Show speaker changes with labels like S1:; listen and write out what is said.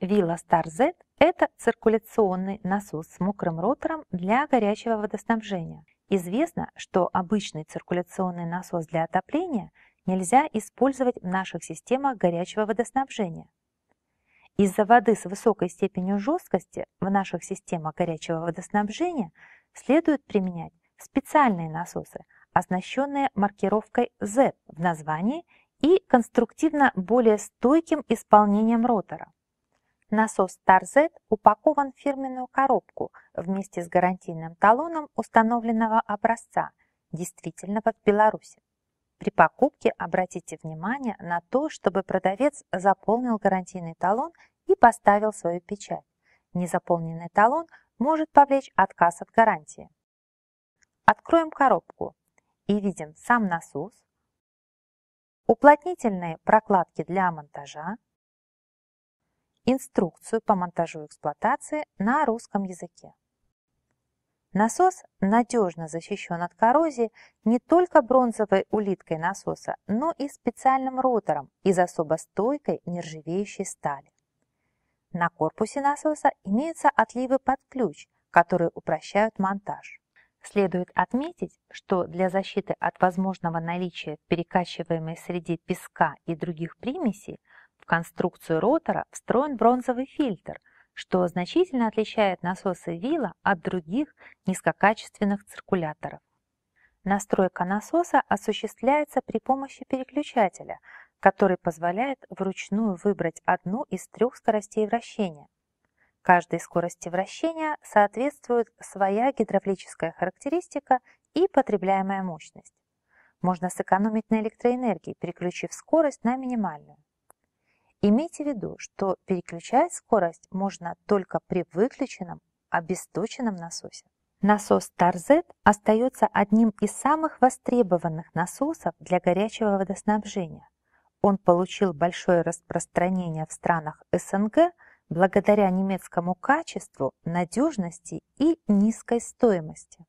S1: Вилла Star Z – это циркуляционный насос с мокрым ротором для горячего водоснабжения. Известно, что обычный циркуляционный насос для отопления нельзя использовать в наших системах горячего водоснабжения. Из-за воды с высокой степенью жесткости в наших системах горячего водоснабжения следует применять специальные насосы, оснащенные маркировкой Z в названии и конструктивно более стойким исполнением ротора. Насос Тарзет упакован в фирменную коробку вместе с гарантийным талоном установленного образца, действительного в Беларуси. При покупке обратите внимание на то, чтобы продавец заполнил гарантийный талон и поставил свою печать. Незаполненный талон может повлечь отказ от гарантии. Откроем коробку и видим сам насос, уплотнительные прокладки для монтажа, Инструкцию по монтажу и эксплуатации на русском языке. Насос надежно защищен от коррозии не только бронзовой улиткой насоса, но и специальным ротором из особо стойкой нержавеющей стали. На корпусе насоса имеются отливы под ключ, которые упрощают монтаж. Следует отметить, что для защиты от возможного наличия в перекачиваемой среде песка и других примесей – в конструкцию ротора встроен бронзовый фильтр, что значительно отличает насосы вилла от других низкокачественных циркуляторов. Настройка насоса осуществляется при помощи переключателя, который позволяет вручную выбрать одну из трех скоростей вращения. Каждой скорости вращения соответствует своя гидравлическая характеристика и потребляемая мощность. Можно сэкономить на электроэнергии, переключив скорость на минимальную. Имейте в виду, что переключать скорость можно только при выключенном обесточенном насосе. Насос Tarz остается одним из самых востребованных насосов для горячего водоснабжения. Он получил большое распространение в странах СНГ благодаря немецкому качеству, надежности и низкой стоимости.